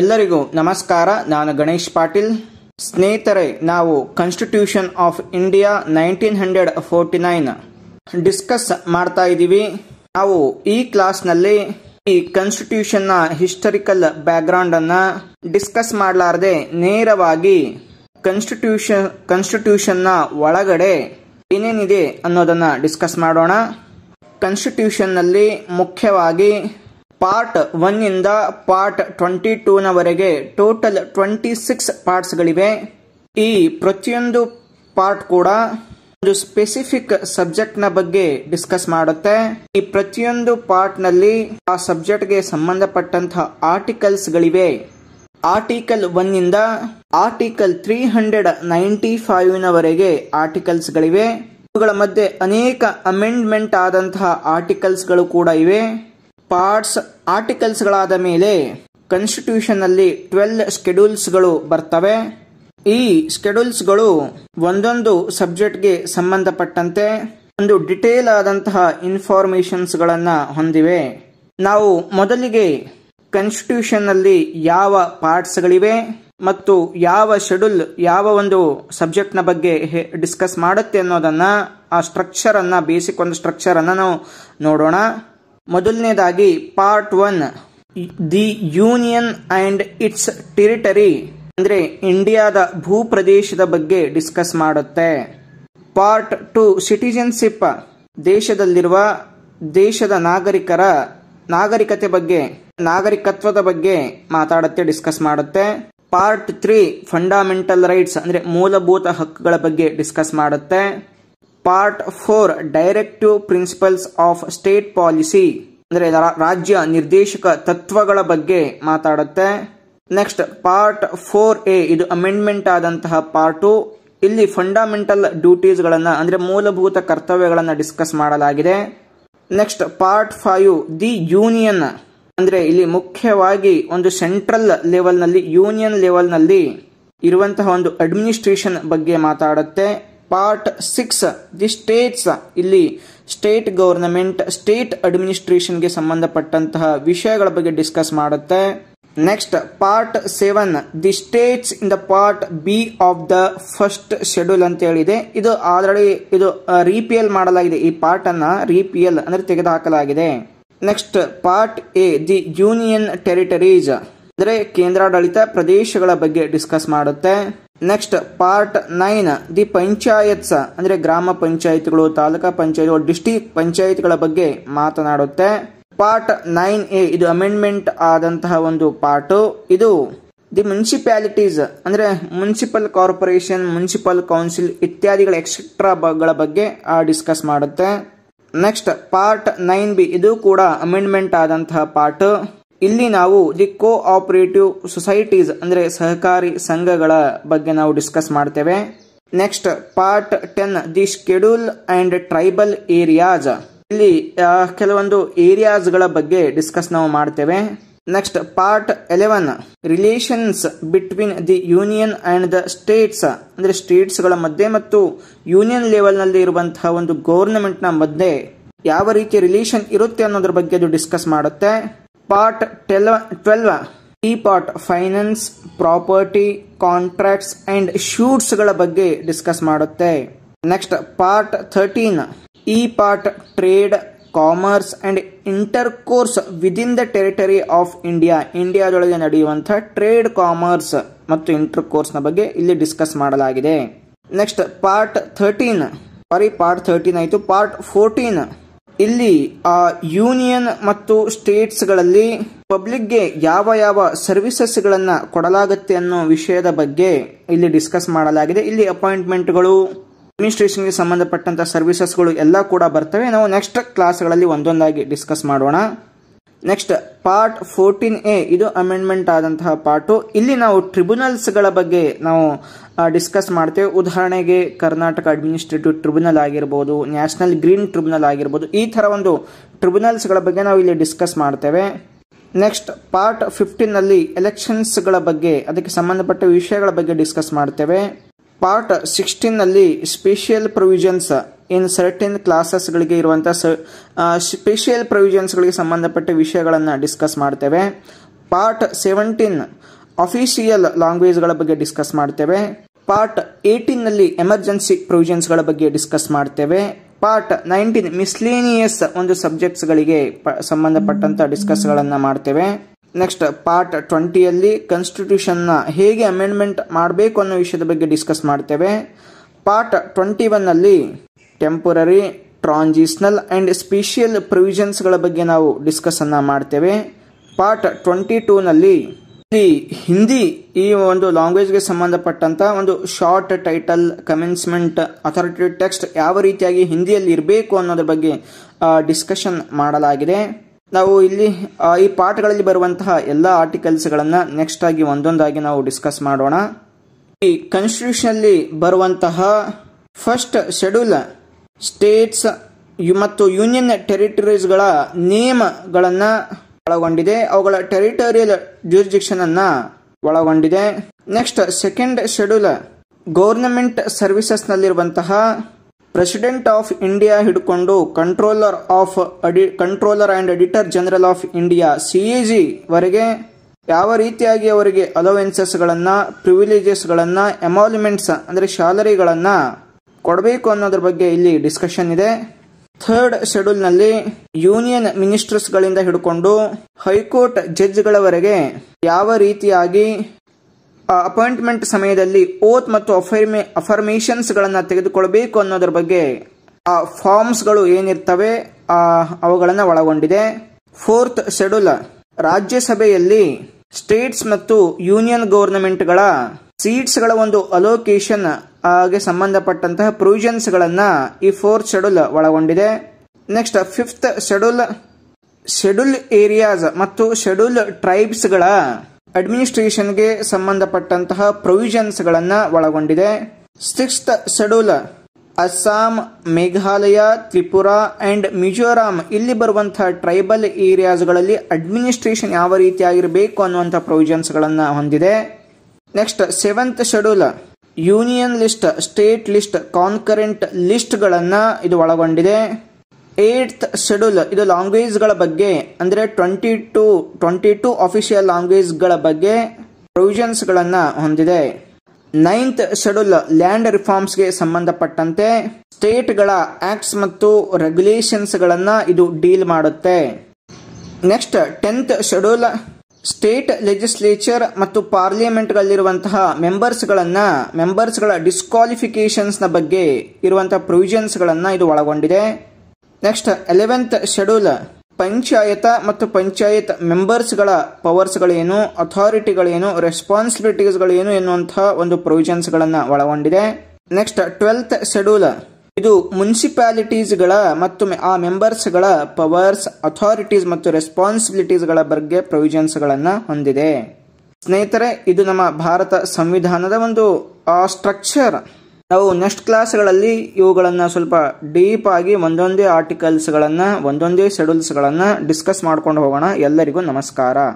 ಎಲ್ಲರಿಗೂ ನಮಸ್ಕಾರ ನಾನು ಗಣೇಶ್ ಪಾಟೀಲ್ ಸ್ನೇಹಿತರೆ ನಾವು constitution of India nineteen hundred forty nine discuss ಮಾಡ್ತಾ ಇದ್ದೀವಿ ನಾವು ಈ ಕ್ಲಾಸ್ನಲ್ಲಿ ಈ ನ ಹಿಸ್ಟರಿಕಲ್ ಬ್ಯಾಕ್ಗ್ರೌಂಡ್ ಅನ್ನ ಡಿಸ್ಕಸ್ ಮಾಡಲಾರದೆ ನೇರವಾಗಿ ಕನ್ಸ್ಟಿಟ್ಯೂಷನ್ ನ ಒಳಗಡೆ ಏನೇನಿದೆ ಅನ್ನೋದನ್ನು ಡಿಸ್ಕಸ್ ಮಾಡೋಣ ಕಾನ್ಸ್ಟಿಟ್ಯೂಷನ್ನಲ್ಲಿ ಮುಖ್ಯವಾಗಿ ಪಾರ್ಟ್ ಒನ್ನಿಂದ ಪಾರ್ಟ್ ಟ್ವೆಂಟಿ ಟೂನವರೆಗೆ ಟೋಟಲ್ ಟ್ವೆಂಟಿ ಸಿಕ್ಸ್ ಪಾರ್ಟ್ಸ್ಗಳಿವೆ ಈ ಪ್ರತಿಯೊಂದು ಪಾರ್ಟ್ ಕೂಡ ಒಂದು ಸ್ಪೆಸಿಫಿಕ್ ಸಬ್ಜೆಕ್ಟ್ನ ಬಗ್ಗೆ ಡಿಸ್ಕಸ್ ಮಾಡುತ್ತೆ ಈ ಪ್ರತಿಯೊಂದು ಪಾರ್ಟ್ನಲ್ಲಿ ಆ ಸಬ್ಜೆಕ್ಟ್ಗೆ ಸಂಬಂಧಪಟ್ಟಂತಹ ಆರ್ಟಿಕಲ್ಸ್ಗಳಿವೆ ಆರ್ಟಿಕಲ್ ಒನ್ನಿಂದ ಆರ್ಟಿಕಲ್ ತ್ರೀ ಹಂಡ್ರೆಡ್ ನೈಂಟಿ ಫೈವ್ನವರೆಗೆ ಆರ್ಟಿಕಲ್ಸ್ಗಳಿವೆ ಇವುಗಳ ಮಧ್ಯೆ ಅನೇಕ ಅಮೆಂಡ್ಮೆಂಟ್ ಆದಂತಹ ಆರ್ಟಿಕಲ್ಸ್ಗಳು ಕೂಡ ಇವೆ ಪಾರ್ಟ್ಸ್ ಆರ್ಟಿಕಲ್ಸ್ಗಳಾದ ಮೇಲೆ ಕಾನ್ಸ್ಟಿಟ್ಯೂಷನ್ನಲ್ಲಿ ಟ್ವೆಲ್ ಗಳು ಬರ್ತವೆ ಈ ಸ್ಕೆಡ್ಯೂಲ್ಸ್ಗಳು ಒಂದೊಂದು ಸಬ್ಜೆಕ್ಟ್ಗೆ ಸಂಬಂಧಪಟ್ಟಂತೆ ಒಂದು ಡಿಟೇಲ್ ಆದಂತಹ ಇನ್ಫಾರ್ಮೇಷನ್ಸ್ಗಳನ್ನು ಹೊಂದಿವೆ ನಾವು ಮೊದಲಿಗೆ ಕಾನ್ಸ್ಟಿಟ್ಯೂಷನ್ನಲ್ಲಿ ಯಾವ ಪಾರ್ಟ್ಸ್ಗಳಿವೆ ಮತ್ತು ಯಾವ ಶೆಡ್ಯೂಲ್ ಯಾವ ಒಂದು ಸಬ್ಜೆಕ್ಟ್ನ ಬಗ್ಗೆ ಡಿಸ್ಕಸ್ ಮಾಡುತ್ತೆ ಅನ್ನೋದನ್ನು ಆ ಸ್ಟ್ರಕ್ಚರನ್ನು ಬೇಸಿಕ್ ಒಂದು ಸ್ಟ್ರಕ್ಚರನ್ನು ನಾವು ನೋಡೋಣ ಮೊದಲನೇದಾಗಿ part one the union and its territory ಅಂದ್ರೆ ಇಂಡಿಯಾದ ಭೂಪ್ರದೇಶದ ಬಗ್ಗೆ ಡಿಸ್ಕಸ್ ಮಾಡುತ್ತೆ ಪಾರ್ಟ್ ಟು ಸಿಟಿಜನ್ಶಿಪ್ ದೇಶದಲ್ಲಿರುವ ದೇಶದ ನಾಗರಿಕರ ನಾಗರಿಕತೆ ಬಗ್ಗೆ ನಾಗರಿಕತ್ವದ ಬಗ್ಗೆ ಮಾತಾಡುತ್ತೆ ಡಿಸ್ಕಸ್ ಮಾಡುತ್ತೆ ಪಾರ್ಟ್ ತ್ರೀ ಫಂಡಾಮೆಂಟಲ್ ರೈಟ್ಸ್ ಅಂದ್ರೆ ಮೂಲಭೂತ ಹಕ್ಕುಗಳ ಬಗ್ಗೆ ಡಿಸ್ಕಸ್ ಮಾಡುತ್ತೆ part four directive principles of state policy ಅಂದರೆ ರಾಜ್ಯ ನಿರ್ದೇಶಕ ತತ್ವಗಳ ಬಗ್ಗೆ ಮಾತಾಡುತ್ತೆ ನೆಕ್ಸ್ಟ್ ಪಾರ್ಟ್ ಫೋರ್ ಎ ಇದು ಅಮೆಂಡ್ಮೆಂಟ್ ಆದಂತಹ ಪಾರ್ಟು ಇಲ್ಲಿ ಫಂಡಮೆಂಟಲ್ ಡ್ಯೂಟೀಸ್ಗಳನ್ನು ಅಂದರೆ ಮೂಲಭೂತ ಕರ್ತವ್ಯಗಳನ್ನು ಡಿಸ್ಕಸ್ ಮಾಡಲಾಗಿದೆ next part five the union ಅಂದರೆ ಇಲ್ಲಿ ಮುಖ್ಯವಾಗಿ ಒಂದು ಸೆಂಟ್ರಲ್ ಲೆವೆಲ್ನಲ್ಲಿ ಯೂನಿಯನ್ ಲೆವೆಲ್ನಲ್ಲಿ ಇರುವಂತಹ ಒಂದು ಅಡ್ಮಿನಿಸ್ಟ್ರೇಷನ್ ಬಗ್ಗೆ ಮಾತಾಡುತ್ತೆ ಪಾರ್ಟ್ ಸಿಕ್ಸ್ ದಿ ಸ್ಟೇಟ್ಸ್ ಇಲ್ಲಿ ಸ್ಟೇಟ್ ಗೌರ್ನಮೆಂಟ್ ಸ್ಟೇಟ್ ಅಡ್ಮಿನಿಸ್ಟ್ರೇಷನ್ಗೆ ಸಂಬಂಧಪಟ್ಟಂತಹ ವಿಷಯಗಳ ಬಗ್ಗೆ ಡಿಸ್ಕಸ್ ಮಾಡುತ್ತೆ next part seven the states in the part B of the first schedule ಅಂತ ಹೇಳಿದೆ ಇದು ಆಲ್ರೆಡಿ ಇದು ರಿಪಿಎಲ್ ಮಾಡಲಾಗಿದೆ ಈ ಪಾರ್ಟ್ ಅನ್ನ ರಿಪಿಎಲ್ ಅಂದ್ರೆ ತೆಗೆದುಹಾಕಲಾಗಿದೆ next part A the union territories ಅಂದ್ರೆ ಕೇಂದ್ರಾಡಳಿತ ಪ್ರದೇಶಗಳ ಬಗ್ಗೆ ಡಿಸ್ಕಸ್ ಮಾಡುತ್ತೆ next part nine the panchayats ಅಂದ್ರೆ ಗ್ರಾಮ ಪಂಚಾಯತ್ಗಳು ತಾಲೂಕಾ ಪಂಚಾಯತ್ ಡಿಸ್ಟಿಕ್ ಪಂಚಾಯತ್ಗಳ ಬಗ್ಗೆ ಮಾತನಾಡುತ್ತೆ ಪಾರ್ಟ್ ನೈನ್ ಎ ಇದು ಅಮೆಂಡ್ಮೆಂಟ್ ಆದಂತಹ ಒಂದು ಪಾರ್ಟ್ ಇದು ದಿ ಮುನ್ಸಿಪಾಲಿಟೀಸ್ ಅಂದ್ರೆ ಮುನ್ಸಿಪಲ್ ಕಾರ್ಪೊರೇಷನ್ ಮುನ್ಸಿಪಲ್ ಕೌನ್ಸಿಲ್ ಇತ್ಯಾದಿಗಳ ಎಕ್ಸೆಟ್ರಾಗಳ ಬಗ್ಗೆ ಡಿಸ್ಕಸ್ ಮಾಡುತ್ತೆ ನೆಕ್ಸ್ಟ್ ಪಾರ್ಟ್ ನೈನ್ ಬಿ ಇದು ಕೂಡ ಅಮೆಂಡ್ಮೆಂಟ್ ಆದಂತಹ ಪಾರ್ಟ್ ಇಲ್ಲಿ ನಾವು ದಿ ಕೋ ಆಪರೇಟಿವ್ ಸೊಸೈಟೀಸ್ ಅಂದರೆ ಸಹಕಾರಿ ಸಂಘಗಳ ಬಗ್ಗೆ ನಾವು ಡಿಸ್ಕಸ್ ಮಾಡ್ತೇವೆ next part ten the schedule and tribal areas ಇಲ್ಲಿ ಕೆಲವೊಂದು ಏರಿಯಾಸ್ಗಳ ಬಗ್ಗೆ ಡಿಸ್ಕಸ್ ನಾವು ಮಾಡ್ತೇವೆ next part eleven relations between the union and the states ಅಂದರೆ ಸ್ಟೇಟ್ಸ್ಗಳ ಮಧ್ಯೆ ಮತ್ತು ಯೂನಿಯನ್ ಲೆವೆಲ್ನಲ್ಲಿ ಇರುವಂತಹ ಒಂದು ನ ಮಧ್ಯೆ ಯಾವ ರೀತಿ ರಿಲೇಷನ್ ಇರುತ್ತೆ ಅನ್ನೋದ್ರ ಬಗ್ಗೆ ಅದು ಡಿಸ್ಕಸ್ ಮಾಡುತ್ತೆ ಪಾರ್ಟ್ ಟ್ವೆಲ್ವ್ ಈ part finance property contracts and ಶೂಟ್ಸ್ಗಳ ಬಗ್ಗೆ ಡಿಸ್ಕಸ್ ಮಾಡುತ್ತೆ ನೆಕ್ಸ್ಟ್ ಪಾರ್ಟ್ ಥರ್ಟೀನ್ ಈ part trade commerce and intercourse within the territory of India ಇಂಡಿಯಾದೊಳಗೆ ನಡೆಯುವಂಥ ಟ್ರೇಡ್ ಕಾಮರ್ಸ್ ಮತ್ತು ಇಂಟರ್ ಕೋರ್ಸ್ನ ಬಗ್ಗೆ ಇಲ್ಲಿ ಡಿಸ್ಕಸ್ ಮಾಡಲಾಗಿದೆ next part thirteen sorry part thirteen ಆಯಿತು ಪಾರ್ಟ್ ಫೋರ್ಟೀನ್ ಇಲ್ಲಿ ಆ ಯೂನಿಯನ್ ಮತ್ತು ಸ್ಟೇಟ್ಸ್ ಗಳಲ್ಲಿ ಪಬ್ಲಿಕ್ ಗೆ ಯಾವ ಯಾವ ಗಳನ್ನ ಕೊಡಲಾಗುತ್ತೆ ಅನ್ನೋ ವಿಷಯದ ಬಗ್ಗೆ ಇಲ್ಲಿ ಡಿಸ್ಕಸ್ ಮಾಡಲಾಗಿದೆ ಇಲ್ಲಿ ಅಪಾಯಿಂಟ್ಮೆಂಟ್ ಗಳು ಗೆ ಸಂಬಂಧಪಟ್ಟಂತ ಸಂಬಂಧಪಟ್ಟಂಥ ಗಳು ಎಲ್ಲ ಕೂಡ ಬರ್ತವೆ ನಾವು ನೆಕ್ಸ್ಟ್ ಕ್ಲಾಸ್ಗಳಲ್ಲಿ ಒಂದೊಂದಾಗಿ ಡಿಸ್ಕಸ್ ಮಾಡೋಣ ನೆಕ್ಸ್ಟ್ ಪಾರ್ಟ್ ಫೋರ್ಟೀನ್ ಎ ಇದು ಅಮೆಂಡ್ಮೆಂಟ್ ಆದಂತಹ ಪಾರ್ಟು ಇಲ್ಲಿ ನಾವು ಟ್ರಿಬ್ಯುನಲ್ಸ್ಗಳ ಬಗ್ಗೆ ನಾವು ಡಿಸ್ಕಸ್ ಮಾಡ್ತೇವೆ ಉದಾಹರಣೆಗೆ ಕರ್ನಾಟಕ ಅಡ್ಮಿನಿಸ್ಟ್ರೇಟಿವ್ ಟ್ರಿಬ್ಯುನಲ್ ಆಗಿರ್ಬೋದು ನ್ಯಾಷನಲ್ ಗ್ರೀನ್ ಟ್ರಿಬ್ಯುನಲ್ ಆಗಿರ್ಬೋದು ಈ ಥರ ಒಂದು ಟ್ರಿಬ್ಯುನಲ್ಸ್ಗಳ ಬಗ್ಗೆ ನಾವು ಇಲ್ಲಿ ಡಿಸ್ಕಸ್ ಮಾಡ್ತೇವೆ ನೆಕ್ಸ್ಟ್ ಪಾರ್ಟ್ ಎಲೆಕ್ಷನ್ಸ್ ಎಲೆಕ್ಷನ್ಸ್ಗಳ ಬಗ್ಗೆ ಅದಕ್ಕೆ ಸಂಬಂಧಪಟ್ಟ ವಿಷಯಗಳ ಬಗ್ಗೆ ಡಿಸ್ಕಸ್ ಮಾಡ್ತೇವೆ ಪಾರ್ಟ್ ಸಿಕ್ಸ್ಟೀನ್ನಲ್ಲಿ ಸ್ಪೆಷಿಯಲ್ ಪ್ರೊವಿಷನ್ಸ್ ಇನ್ ಸರ್ಟಿನ್ ಕ್ಲಾಸಸ್ಗಳಿಗೆ ಇರುವಂಥ ಸ ಸ್ಪೆಷಿಯಲ್ ಪ್ರೊವಿಷನ್ಸ್ಗಳಿಗೆ ಸಂಬಂಧಪಟ್ಟ ವಿಷಯಗಳನ್ನು ಡಿಸ್ಕಸ್ ಮಾಡ್ತೇವೆ ಪಾರ್ಟ್ ಸೆವೆಂಟೀನ್ ಅಫಿಷಿಯಲ್ ಲ್ಯಾಂಗ್ವೇಜ್ಗಳ ಬಗ್ಗೆ ಡಿಸ್ಕಸ್ ಮಾಡ್ತೇವೆ ಪಾರ್ಟ್ ನಲ್ಲಿ ಎಮರ್ಜೆನ್ಸಿ ಪ್ರೊವಿಷನ್ಸ್ಗಳ ಬಗ್ಗೆ ಡಿಸ್ಕಸ್ ಮಾಡ್ತೇವೆ ಪಾರ್ಟ್ ನೈನ್ಟೀನ್ ಮಿಸ್ಲೇನಿಯಸ್ ಒಂದು ಸಬ್ಜೆಕ್ಟ್ಸ್ಗಳಿಗೆ ಸಂಬಂಧಪಟ್ಟಂಥ ಡಿಸ್ಕಸ್ಗಳನ್ನು ಮಾಡ್ತೇವೆ ನೆಕ್ಸ್ಟ್ ಪಾರ್ಟ್ ಟ್ವೆಂಟಿಯಲ್ಲಿ ಕಾನ್ಸ್ಟಿಟ್ಯೂಷನ್ನ ಹೇಗೆ ಅಮೆಂಡ್ಮೆಂಟ್ ಮಾಡಬೇಕು ಅನ್ನೋ ವಿಷಯದ ಬಗ್ಗೆ ಡಿಸ್ಕಸ್ ಮಾಡ್ತೇವೆ ಪಾರ್ಟ್ ಟ್ವೆಂಟಿ ಒನ್ನಲ್ಲಿ ಟೆಂಪರರಿ ಟ್ರಾನ್ಸಿಷನಲ್ ಆ್ಯಂಡ್ ಸ್ಪೀಷಿಯಲ್ ಪ್ರೊವಿಷನ್ಸ್ಗಳ ಬಗ್ಗೆ ನಾವು ಡಿಸ್ಕಸನ್ನು ಮಾಡ್ತೇವೆ ಪಾರ್ಟ್ ಟ್ವೆಂಟಿ ಟೂನಲ್ಲಿ ಹಿಂದಿ ಈ ಒಂದು ಲ್ಯಾಂಗ್ವೇಜ್ಗೆ ಸಂಬಂಧಪಟ್ಟಂತ ಒಂದು short title commencement authority text ಯಾವ ರೀತಿಯಾಗಿ ಹಿಂದಿಯಲ್ಲಿ ಇರಬೇಕು ಅನ್ನೋದ್ರ ಬಗ್ಗೆ ಡಿಸ್ಕಷನ್ ಮಾಡಲಾಗಿದೆ ನಾವು ಇಲ್ಲಿ ಈ ಪಾಠಗಳಲ್ಲಿ ಬರುವಂತಹ ಎಲ್ಲ ಆರ್ಟಿಕಲ್ಸ್ಗಳನ್ನು ನೆಕ್ಸ್ಟ್ ಆಗಿ ಒಂದೊಂದಾಗಿ ನಾವು ಡಿಸ್ಕಸ್ ಮಾಡೋಣ ಈ ಅಲ್ಲಿ ಬರುವಂತಹ ಫಸ್ಟ್ ಶೆಡ್ಯೂಲ್ ಸ್ಟೇಟ್ಸ್ ಮತ್ತು ಯೂನಿಯನ್ ಟೆರಿಟರೀಸ್ಗಳ ನೇಮಗಳನ್ನು ಒಳಗೊಂಡಿದೆ ಅವುಗಳ ಟೆರಿಟೋರಿಯಲ್ ಜ್ಯೂರಿಡಿಕ್ಷನ್ ಅನ್ನು ಒಳಗೊಂಡಿದೆ ನೆಕ್ಸ್ಟ್ ಸೆಕೆಂಡ್ ಶೆಡ್ಯೂಲ್ ಗೌರ್ನಮೆಂಟ್ ಸರ್ವಿಸಸ್ನಲ್ಲಿರುವಂತಹ ಪ್ರೆಸಿಡೆಂಟ್ ಆಫ್ ಇಂಡಿಯಾ ಹಿಡ್ಕೊಂಡು ಕಂಟ್ರೋಲರ್ ಆಫ್ ಅಡಿ controller and auditor general of India C E G ವರೆಗೆ ಯಾವ ರೀತಿಯಾಗಿ ಅವರಿಗೆ ಅಲೋವೆನ್ಸಸ್ಗಳನ್ನು ಪ್ರಿವಿಲೇಜಸ್ಗಳನ್ನು ಎಮಾಲ್ಮೆಂಟ್ಸ್ ಅಂದರೆ ಶಾಲರಿಗಳನ್ನು ಕೊಡಬೇಕು ಅನ್ನೋದ್ರ ಬಗ್ಗೆ ಇಲ್ಲಿ ಡಿಸ್ಕಷನ್ ಇದೆ ಥರ್ಡ್ ಶೆಡ್ಯೂಲ್ನಲ್ಲಿ ಯೂನಿಯನ್ ಗಳಿಂದ ಹಿಡ್ಕೊಂಡು ಹೈಕೋರ್ಟ್ ಜಡ್ಜ್ಗಳವರೆಗೆ ಯಾವ ರೀತಿಯಾಗಿ ಅಪಾಯಿಂಟ್ಮೆಂಟ್ ಸಮಯದಲ್ಲಿ ಓತ್ ಮತ್ತು ಅಫರ್ಮೇಶನ್ಸ್ ಅಫರ್ಮೇಷನ್ಸ್ಗಳನ್ನು ತೆಗೆದುಕೊಳ್ಬೇಕು ಅನ್ನೋದ್ರ ಬಗ್ಗೆ ಆ ಫಾರ್ಮ್ಸ್ಗಳು ಏನಿರ್ತವೆ ಅವುಗಳನ್ನು ಒಳಗೊಂಡಿದೆ ಫೋರ್ತ್ ಶೆಡ್ಯೂಲ್ ರಾಜ್ಯಸಭೆಯಲ್ಲಿ ಸ್ಟೇಟ್ಸ್ ಮತ್ತು ಯೂನಿಯನ್ ಗೌರ್ನಮೆಂಟ್ಗಳ ಸೀಟ್ಸ್ಗಳ ಒಂದು ಅಲೋಕೇಶನ್ ಗೆ ಸಂಬಂಧಪಟ್ಟಂತಹ ಪ್ರೊವಿಷನ್ಸ್ಗಳನ್ನು ಈ ಫೋರ್ತ್ ಶೆಡ್ಯೂಲ್ ಒಳಗೊಂಡಿದೆ next fifth schedule schedule areas ಮತ್ತು ಶೆಡ್ಯೂಲ್ ಟ್ರೈಬ್ಸ್ಗಳ ಅಡ್ಮಿನಿಸ್ಟ್ರೇಷನ್ಗೆ ಸಂಬಂಧಪಟ್ಟಂತಹ ಪ್ರೊವಿಷನ್ಸ್ಗಳನ್ನು ಒಳಗೊಂಡಿದೆ sixth schedule Assam Meghalaya Tripura and Mizoram ಇಲ್ಲಿ ಬರುವಂಥ ಟ್ರೈಬಲ್ ಏರಿಯಾಸ್ಗಳಲ್ಲಿ ಅಡ್ಮಿನಿಸ್ಟ್ರೇಷನ್ ಯಾವ ರೀತಿಯಾಗಿರಬೇಕು ಅನ್ನುವಂಥ ಪ್ರೊವಿಜನ್ಸ್ಗಳನ್ನು ಹೊಂದಿದೆ next seventh schedule union list state list concurrent ಲಿಸ್ಟ್ಗಳನ್ನು ಇದು ಒಳಗೊಂಡಿದೆ ಏಟ್ತ್ ಶೆಡ್ಯೂಲ್ ಇದು ಲ್ಯಾಂಗ್ವೇಜ್ಗಳ ಬಗ್ಗೆ ಅಂದರೆ twenty two twenty two official ಲ್ಯಾಂಗ್ವೇಜ್ಗಳ ಬಗ್ಗೆ ಪ್ರೊವಿಷನ್ಸ್ಗಳನ್ನು ಹೊಂದಿದೆ ನೈನ್ತ್ ಶೆಡ್ಯೂಲ್ ಲ್ಯಾಂಡ್ ರಿಫಾರ್ಮ್ಸ್ಗೆ ಸಂಬಂಧಪಟ್ಟಂತೆ ಸ್ಟೇಟ್ಗಳ ಆಕ್ಟ್ಸ್ ಮತ್ತು ರೆಗ್ಯುಲೇಷನ್ಸ್ಗಳನ್ನು ಇದು ಡೀಲ್ ಮಾಡುತ್ತೆ next tenth schedule state legislature ಮತ್ತು ಪಾರ್ಲಿಮೆಂಟ್ಗಳಲ್ಲಿರುವಂತಹ ಮೆಂಬರ್ಸ್ಗಳನ್ನು ಮೆಂಬರ್ಸ್ಗಳ ಡಿಸ್ಕ್ವಾಲಿಫಿಕೇಷನ್ಸ್ನ ಬಗ್ಗೆ ಇರುವಂತಹ ಪ್ರೊವಿಷನ್ಸ್ಗಳನ್ನು ಇದು ಒಳಗೊಂಡಿದೆ ನೆಕ್ಸ್ಟ್ ಎಲೆವೆಂತ್ ಶೆಡ್ಯೂಲ್ ಪಂಚಾಯತ ಮತ್ತು ಪಂಚಾಯತ್ ಮೆಂಬರ್ಸ್ಗಳ ಪವರ್ಸ್ಗಳೇನು ಅಥಾರಿಟಿಗಳೇನು ರೆಸ್ಪಾನ್ಸಿಬಿಲಿಟೀಸ್ಗಳೇನು ಎನ್ನುವಂತಹ ಒಂದು ಪ್ರೊವಿಷನ್ಸ್ಗಳನ್ನು ಒಳಗೊಂಡಿದೆ ನೆಕ್ಸ್ಟ್ ಟ್ವೆಲ್ತ್ ಶೆಡ್ಯೂಲ್ ಇದು ಮುನ್ಸಿಪಾಲಿಟೀಸ್ಗಳ ಮತ್ತು ಆ ಮೆಂಬರ್ಸ್ಗಳ ಪವರ್ಸ್ ಅಥಾರಿಟೀಸ್ ಮತ್ತು ರೆಸ್ಪಾನ್ಸಿಬಿಲಿಟೀಸ್ಗಳ ಬಗ್ಗೆ ಪ್ರೊವಿಷನ್ಸ್ಗಳನ್ನು ಹೊಂದಿದೆ ಸ್ನೇಹಿತರೆ ಇದು ನಮ್ಮ ಭಾರತ ಸಂವಿಧಾನದ ಒಂದು ಸ್ಟ್ರಕ್ಚರ್ ನಾವು ನೆಕ್ಸ್ಟ್ ಕ್ಲಾಸ್ಗಳಲ್ಲಿ ಇವುಗಳನ್ನು ಸ್ವಲ್ಪ ಡೀಪ್ ಆಗಿ ಒಂದೊಂದೇ ಆರ್ಟಿಕಲ್ಸ್ಗಳನ್ನು ಒಂದೊಂದೇ ಶೆಡ್ಯೂಲ್ಸ್ಗಳನ್ನು ಡಿಸ್ಕಸ್ ಮಾಡ್ಕೊಂಡು ಹೋಗೋಣ ಎಲ್ಲರಿಗೂ ನಮಸ್ಕಾರ